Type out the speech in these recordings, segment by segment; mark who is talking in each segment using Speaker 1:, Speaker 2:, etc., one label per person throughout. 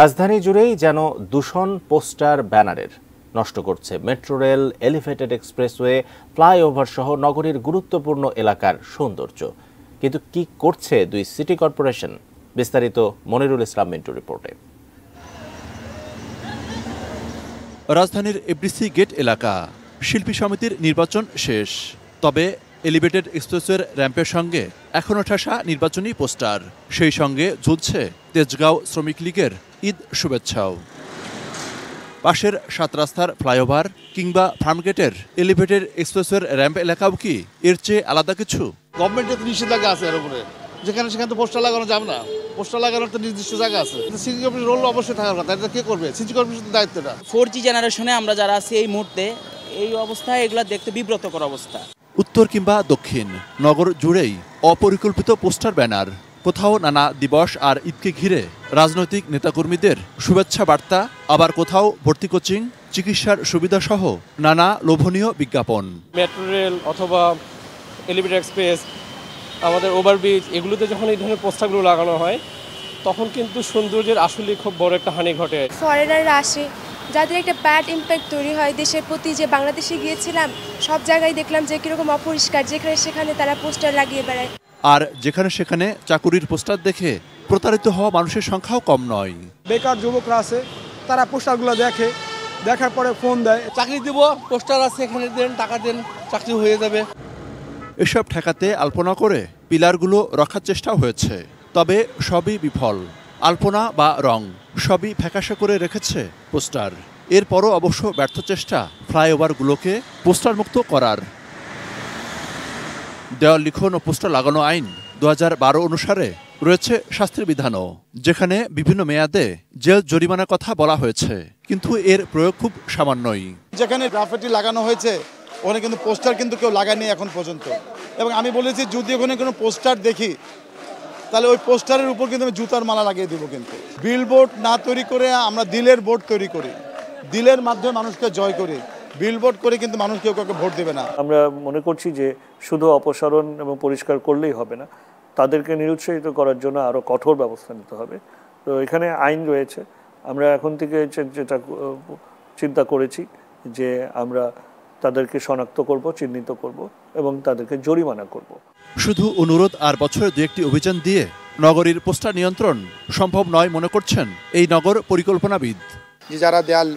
Speaker 1: রাজধানী জুড়েই যেন দূষণ পোস্টার ব্যানারের নষ্ট করছে metro rail elevated expressway flyover সহ নগরীর গুরুত্বপূর্ণ এলাকার সৌন্দর্য কিন্তু কি করছে দুই সিটি কর্পোরেশন বিস্তারিত মনিরুল ইসলাম মিন্টু রিপোর্টে রাজধানীর এফডিসি গেট এলাকা শিল্পী সমিতির নির্বাচন শেষ তবে এলিভেটেড এক্সপ্রেসওয়ের র্যাম্পের সঙ্গে এখনও ঠাসা নির্বাচনী পোস্টার সেই সঙ্গে ঝুলছে তেজগাঁও শ্রমিক লীগের ঈদ শুভেচ্ছাও পাশের সাত রাস্তার ফ্লাইওভার কিংবা ফার্মগেটের এলিভেটেড এক্সপ্রেসওয়ের র্যাম্প এলাকাও কি এর চেয়ে আলাদা কিছু গভর্নমেন্টের নিষেধাজ্ঞা আছে এর উপরে যেখানে সেখানে তো পোস্টার লাগানো যাবে না পোস্টার লাগানোর তো নির্দিষ্ট জায়গা আছে সিটি কর্পোরেশন রোল অবশ্যই থাকার কথা এটা কে করবে সিটি কর্পোরেশনের দায়িত্বটা ফোর জি জেনারেশনে আমরা যারা আছি এই মুহূর্তে এই অবস্থায় এগুলো দেখতে বিব্রতকর অবস্থা উত্তর কিংবা দক্ষিণ নগর জুড়েই অপরিকল্পিত পোস্টার ব্যানার কোথাও নানা দিবস আর ঈদকে ঘিরে রাজনৈতিক নেতাকর্মীদের শুভেচ্ছা বার্তা আবার কোথাও ভর্তি কোচিং চিকিৎসার সুবিধাসহ নানা লোভনীয় বিজ্ঞাপন মেট্রো রেল অথবা এলিভেটার এক্সপ্রেস আমাদের ওভারব্রিজ এগুলোতে যখন এই ধরনের পোস্টারগুলো লাগানো হয় তখন কিন্তু সৌন্দর্যের আসলে খুব বড় একটা হানি ঘটে ফরেনাররা আসে যাদের একটা ব্যাড ইম্প্যাক্ট তৈরি হয় দেশের প্রতি যে বাংলাদেশে গিয়েছিলাম সব জায়গায় দেখলাম যে কীরকম অপরিষ্কার যেখানে সেখানে তারা পোস্টার লাগিয়ে বেড়ায় আর যেখানে সেখানে চাকুরির পোস্টার দেখে প্রতারিত হওয়া মানুষের সংখ্যাও কম নয় বেকার যুবকরা আছে তারা পোস্টারগুলো দেখে দেখার পরে ফোন দেয় চাকরি দিব পোস্টার আছে এখানে দেন টাকা দেন চাকরি হয়ে যাবে এসব ঠেকাতে আলপনা করে পিলারগুলো রক্ষার চেষ্টা হয়েছে তবে সবই বিফল আলপনা বা রং সবই ফ্যাকাশে করে রেখেছে পোস্টার এরপরও অবশ্য ব্যর্থ চেষ্টা ফ্লাইওভারগুলোকে পোস্টারমুক্ত করার দেওয়াল লিখন ও পোস্টার লাগানো আইন দু অনুসারে রয়েছে শাস্তির বিধানও যেখানে বিভিন্ন মেয়াদে জেল জরিমানার কথা বলা হয়েছে কিন্তু এর প্রয়োগ খুব সামান্যই যেখানে গ্রাফেটি লাগানো হয়েছে ওখানে কিন্তু পোস্টার কিন্তু কেউ লাগায়নি এখন পর্যন্ত এবং আমি বলেছি যদি ওখানে কোনো পোস্টার দেখি তাহলে ওই পোস্টারের উপর কিন্তু আমি জুতার মালা লাগিয়ে দেবো কিন্তু বিল বোর্ড না তৈরি করে আমরা দিলের বোর্ড তৈরি করি দিলের মাধ্যমে মানুষকে জয় করি বিল বোর্ড করে কিন্তু মানুষ কেউ কাউকে ভোট দেবে না আমরা মনে করছি যে শুধু অপসারণ এবং পরিষ্কার করলেই হবে না তাদেরকে নিরুৎসাহিত করার জন্য আরও কঠোর ব্যবস্থা নিতে হবে তো এখানে আইন রয়েছে আমরা এখন থেকে যেটা চিন্তা করেছি যে আমরা তাদেরকে শনাক্ত করব চিহ্নিত করব এবং তাদেরকে জরিমানা করব শুধু অনুরোধ আর বছরে দু একটি অভিযান দিয়ে নগরীর পোস্টার নিয়ন্ত্রণ সম্ভব নয় মনে করছেন এই নগর পরিকল্পনাবিদ যে যারা দেয়াল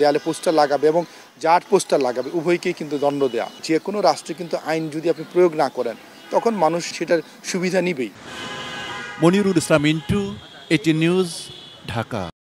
Speaker 1: দেয়ালে পোস্টার লাগাবে এবং জাট পোস্টার লাগাবে উভয়কেই কিন্তু দণ্ড দেয়া যে কোনো রাষ্ট্রে কিন্তু আইন যদি আপনি প্রয়োগ না করেন তখন মানুষ সেটার সুবিধা নিবেই মনিরুল ইসলাম ইন্টু এটি নিউজ ঢাকা